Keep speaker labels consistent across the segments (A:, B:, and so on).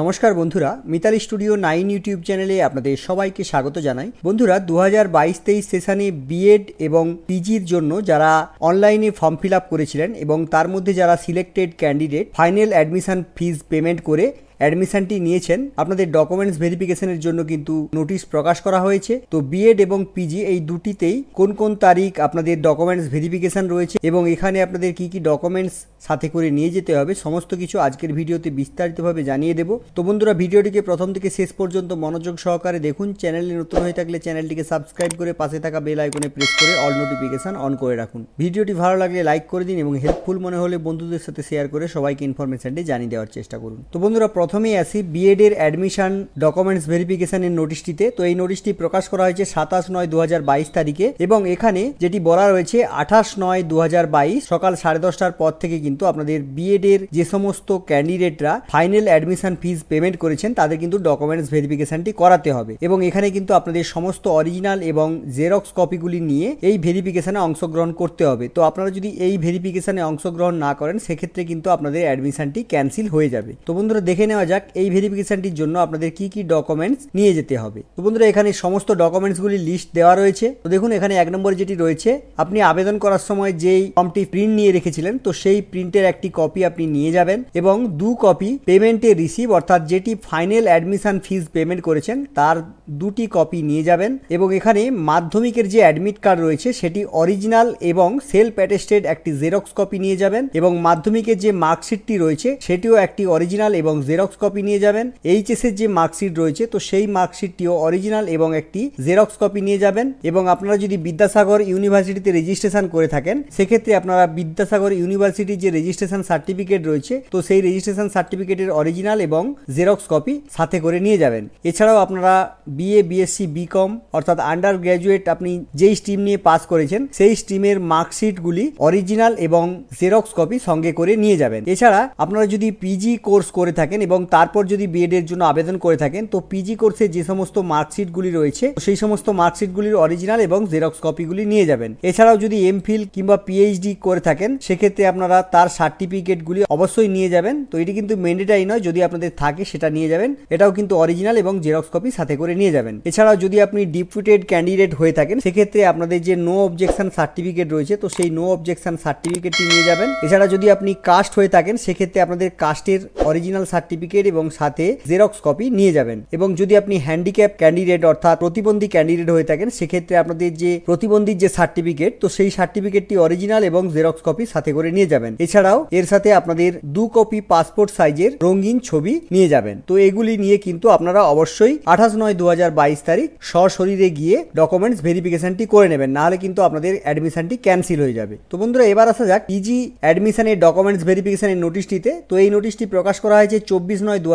A: নমস্কার বন্ধুরা Mitali studio nine YouTube চ্যানেলে আপনাদের সবাইকে স্বাগত জানাই বন্ধুরা দু হাজার বাইশ তেইশ সেশনে বিএড এবং পিজির জন্য যারা অনলাইনে ফর্ম ফিল আপ করেছিলেন এবং তার মধ্যে যারা selected candidate final admission fees payment করে অ্যাডমিশনটি নিয়েছেন আপনাদের ডকুমেন্টস ভেরিফিকেশনের জন্য কিন্তু নোটিশ প্রকাশ করা হয়েছে তো বিএড এবং পিজি এই দুটিতেই কোন কোন তারিখ আপনাদের ডকুমেন্টস ভেরিফিকেশন রয়েছে এবং এখানে আপনাদের কি কি ডকুমেন্টস সাথে করে নিয়ে যেতে হবে সমস্ত কিছু আজকের ভিডিওতে বিস্তারিতভাবে জানিয়ে দেব তো বন্ধুরা ভিডিওটিকে প্রথম থেকে শেষ পর্যন্ত মনোযোগ সহকারে দেখুন চ্যানেলে নতুন হয়ে থাকলে চ্যানেলটিকে সাবস্ক্রাইব করে পাশে থাকা বেল আইকনে প্রেস করে অল নোটিফিকেশান অন করে রাখুন ভিডিওটি ভালো লাগলে লাইক করে দিন এবং হেল্পফুল মনে হলে বন্ধুদের সাথে শেয়ার করে সবাইকে ইনফরমেশনটি জানিয়ে দেওয়ার চেষ্টা করুন তো বন্ধুরা প্রথম প্রথমেই আসি বিএডের অ্যাডমিশন ডকুমেন্টস ভেরিফিকেশনের নোটিশটিতে তো এই নোটিশটি প্রকাশ করা হয়েছে সাতাশ নয় দু বাইশ তারিখে এবং এখানে যেটি বলা রয়েছে আঠাশ নয় দু বাইশ সকাল সাড়ে দশটার পর থেকে কিন্তু আপনাদের বিএডের যে সমস্ত ক্যান্ডিডেটরা ফাইনাল অ্যাডমিশন ফিজ পেমেন্ট করেছেন তাদের কিন্তু ডকুমেন্টস ভেরিফিকেশনটি করাতে হবে এবং এখানে কিন্তু আপনাদের সমস্ত অরিজিনাল এবং জেরক্স কপিগুলি নিয়ে এই ভেরিফিকেশনে অংশগ্রহণ করতে হবে তো আপনারা যদি এই ভেরিফিকেশনে অংশগ্রহণ না করেন সেক্ষেত্রে কিন্তু আপনাদের অ্যাডমিশনটি ক্যান্সেল হয়ে যাবে তো বন্ধুরা দেখে নেওয়া নেওয়া যাক এই ভেরিফিকেশানটির জন্য আপনাদের কি কি ডকুমেন্টস নিয়ে যেতে হবে তো বন্ধুরা এখানে সমস্ত ডকুমেন্টসগুলি লিস্ট দেওয়া রয়েছে তো দেখুন এখানে এক নম্বর যেটি রয়েছে আপনি আবেদন করার সময় যেই ফর্মটি প্রিন্ট নিয়ে রেখেছিলেন তো সেই প্রিন্টের একটি কপি আপনি নিয়ে যাবেন এবং দু কপি পেমেন্টের রিসিভ অর্থাৎ যেটি ফাইনাল অ্যাডমিশন ফিজ পেমেন্ট করেছেন তার দুটি কপি নিয়ে যাবেন এবং এখানে মাধ্যমিকের যে অ্যাডমিট কার্ড রয়েছে সেটি অরিজিনাল এবং সেলফ অ্যাটেস্টেড একটি জেরক্স কপি নিয়ে যাবেন এবং মাধ্যমিকের যে মার্কশিটটি রয়েছে সেটিও একটি অরিজিনাল এবং জেরক্স জেরক্স কপি নিয়ে যাবেন এইচএসের যে মার্কশিট রয়েছে তো সেই মার্কশিটটিও অরিজিনাল এবং একটি জেরক্স কপি নিয়ে যাবেন এবং আপনারা যদি বিদ্যাসাগর ইউনিভার্সিটিতে রেজিস্ট্রেশন করে থাকেন সেক্ষেত্রে আপনারা বিদ্যাসাগর ইউনিভার্সিটির যে রেজিস্ট্রেশন সার্টিফিকেট রয়েছে তো সেই রেজিস্ট্রেশন সার্টিফিকেটের অরিজিনাল এবং জেরক্স কপি সাথে করে নিয়ে যাবেন এছাড়াও আপনারা বিএ বিএসসি বিকম অর্থাৎ আন্ডার গ্র্যাজুয়েট আপনি যেই স্ট্রিম নিয়ে পাস করেছেন সেই স্ট্রিমের মার্কশিটগুলি অরিজিনাল এবং জেরক্স কপি সঙ্গে করে নিয়ে যাবেন এছাড়া আপনারা যদি পিজি কোর্স করে থাকেন এবং তারপর যদি বিএডের জন্য আবেদন করে থাকেন তো পিজি কোর্সে যে সমস্ত মার্কশিটগুলি রয়েছে সেই সমস্ত মার্কশিটগুলির অরিজিনাল এবং জেরক্স কপিগুলি নিয়ে যাবেন এছাড়াও যদি এমফিল কিংবা পিএইচডি করে থাকেন সেক্ষেত্রে আপনারা তার সার্টিফিকেটগুলি অবশ্যই নিয়ে যাবেন তো এটি কিন্তু মেন্ডেটাই নয় যদি আপনাদের থাকে সেটা নিয়ে যাবেন এটাও কিন্তু অরিজিনাল এবং জেরক্স কপি সাথে করে নিয়ে যাবেন এছাড়াও যদি আপনি ডিপুটেড ক্যান্ডিডেট হয়ে থাকেন সেক্ষেত্রে আপনাদের যে নো অবজেকশন সার্টিফিকেট রয়েছে তো সেই নো অবজেকশন সার্টিফিকেটটি নিয়ে যাবেন এছাড়া যদি আপনি কাস্ট হয়ে থাকেন সেক্ষেত্রে আপনাদের কাস্টের অরিজিনাল সার্টিফিকেট সার্টিফিকেট এবং সাথে জেরক্স কপি নিয়ে যাবেন এবং যদি আপনি হ্যান্ডিক্যাপ ক্যান্ডিডেট অর্থাৎ প্রতিবন্ধী ক্যান্ডিডেট হয়ে থাকেন সেক্ষেত্রে আপনাদের যে প্রতিবন্ধীর যে সার্টিফিকেট তো সেই সার্টিফিকেটটি অরিজিনাল এবং জেরক্স কপি সাথে করে নিয়ে যাবেন এছাড়াও এর সাথে আপনাদের দু কপি পাসপোর্ট সাইজের রঙিন ছবি নিয়ে যাবেন তো এগুলি নিয়ে কিন্তু আপনারা অবশ্যই আঠাশ নয় দু বাইশ তারিখ সশরীরে গিয়ে ডকুমেন্টস ভেরিফিকেশনটি করে নেবেন নাহলে কিন্তু আপনাদের অ্যাডমিশনটি ক্যান্সেল হয়ে যাবে তো বন্ধুরা এবার আসা যাক পিজি অ্যাডমিশনের ডকুমেন্টস ভেরিফিকেশনের নোটিশটিতে তো এই নোটিশটি প্রকাশ করা হয়েছে চব্বিশ চব্বিশ নয় দু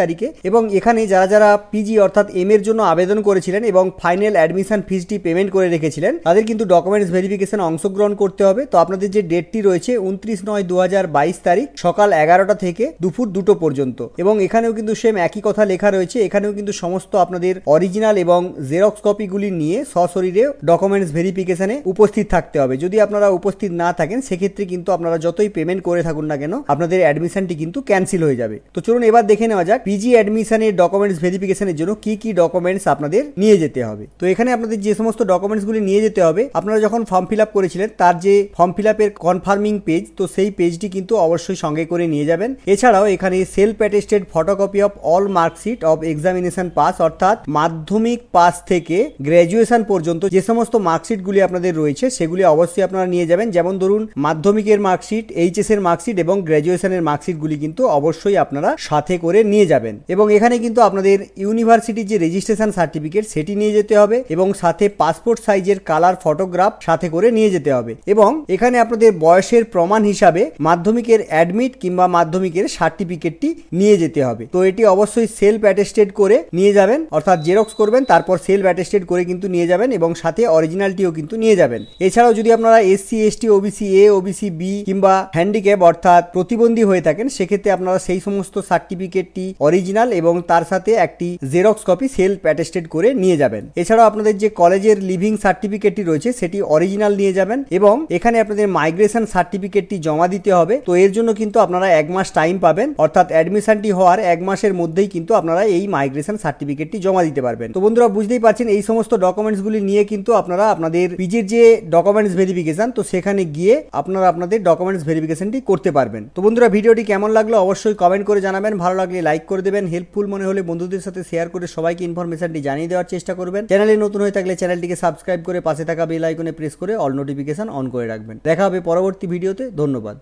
A: তারিখে এবং এখানে যারা যারা পিজি অর্থাৎ এম এর জন্য আবেদন করেছিলেন এবং ফাইনাল অ্যাডমিশন ফিজটি পেমেন্ট করে রেখেছিলেন তাদের কিন্তু ডকুমেন্টস ভেরিফিকেশন অংশগ্রহণ করতে হবে তো আপনাদের যে ডেটটি রয়েছে উনত্রিশ নয় দু তারিখ সকাল এগারোটা থেকে দুপুর দুটো পর্যন্ত এবং এখানেও কিন্তু সেম একই কথা লেখা রয়েছে এখানেও কিন্তু সমস্ত আপনাদের অরিজিনাল এবং জেরক্স কপিগুলি নিয়ে সশরীরে ডকুমেন্টস ভেরিফিকেশনে উপস্থিত থাকতে হবে যদি আপনারা উপস্থিত না থাকেন সেক্ষেত্রে কিন্তু আপনারা যতই পেমেন্ট করে থাকুন না কেন আপনাদের অ্যাডমিশনটি কিন্তু ক্যান্সেল হয়ে যাবে তো চলুন এবার দেখে নেওয়া যাক পিজি অ্যাডমিশনের ডকুমেন্টস ভেরিফিকেশনের জন্য কি কি ডকুমেন্টস আপনাদের নিয়ে যেতে হবে তো এখানে আপনাদের যে সমস্ত ডকুমেন্টসগুলি নিয়ে যেতে হবে আপনারা যখন ফর্ম ফিল আপ করেছিলেন তার যে ফর্ম ফিল আপের কনফার্মিং পেজ তো সেই পেজটি কিন্তু অবশ্যই সঙ্গে করে নিয়ে যাবেন এছাড়াও এখানে self attested photocopy of all marksheet of examination pass অর্থাৎ মাধ্যমিক পাস থেকে গ্রাজুয়েশন পর্যন্ত যে সমস্ত মার্কশিটগুলি আপনাদের রয়েছে সেগুলি অবশ্যই আপনারা নিয়ে যাবেন যেমন ধরুন মাধ্যমিকের মার্কশিট এইচএস এর মার্কশিট এবং মার্কশিট মার্কশিটগুলি কিন্তু অবশ্যই আপনারা সাথে করে নিয়ে যাবেন এবং এখানে কিন্তু আপনাদের ইউনিভার্সিটির যে রেজিস্ট্রেশন সার্টিফিকেট সেটি নিয়ে যেতে হবে এবং সাথে পাসপোর্ট সাইজের কালার ফটোগ্রাফ সাথে করে নিয়ে যেতে হবে এবং এখানে আপনাদের বয়সের প্রমাণ হিসাবে মাধ্যমিকের অ্যাডমিট কিংবা মাধ্যমিকের সার্টিফিকেটটি নিয়ে যেতে হবে তো এটি অবশ্যই সেলফ অ্যাটেস্টেড করে নিয়ে যাবেন অর্থাৎ জেরক্স করবেন তারপর সেলফ অ্যাটেস্টেড করে কিন্তু নিয়ে যাবেন এবং সাথে অরিজিনালটিও কিন্তু নিয়ে যাবেন এছাড়াও যদি আপনারা SC ST OBC A OBC B কিংবা হ্যান্ডিক্যাপ অর্থাৎ প্রতিবন্ধী হয়ে থাকেন সেক্ষেত্রে আপনারা সেই সমস্ত সার্টিফিকেটটি অরিজিনাল এবং তার সাথে একটি জেরক্স কপি সেল প্যাটেস্টেড করে নিয়ে যাবেন এছাড়াও আপনাদের যে কলেজের লিভিং সার্টিফিকেটটি রয়েছে সেটি অরিজিনাল নিয়ে যাবেন এবং এখানে আপনাদের মাইগ্রেশন সার্টিফিকেটটি জমা দিতে হবে তো এর জন্য কিন্তু আপনারা এক মাস টাইম পাবেন অর্থাৎ অ্যাডমিশনটি হওয়ার এক মাসের মধ্যেই কিন্তু আপনারা এই মাইগ্রেশন সার্টিফিকেটটি জমা দিতে পারবেন তো বন্ধুরা বুঝতেই পারছেন এই সমস্ত ডকুমেন্টসগুলি নিয়ে কিন্তু আপনারা আপনাদের পিজির যে ডকুমেন্টস ভেরিফিকেশন তো সেখানে গিয়ে আপনারা আপনাদের ডকুমেন্টস ভেরিফিকেশনটি করতে পারবেন তো বন্ধুরা ভিডিওটি কেমন লাগলো অবশ্যই কমেন্ট করে জানাবেন জানাবেন ভালো লাগলে লাইক করে দেবেন হেল্পফুল মনে হলে বন্ধুদের সাথে শেয়ার করে সবাইকে ইনফরমেশনটি জানিয়ে দেওয়ার চেষ্টা করবেন চ্যানেলে নতুন হয়ে থাকলে চ্যানেলটিকে সাবস্ক্রাইব করে পাশে থাকা বেল আইকনে প্রেস করে অল নোটিফিকেশন অন করে রাখবেন দেখা হবে পরবর্তী ভিডিওতে ধন্যবাদ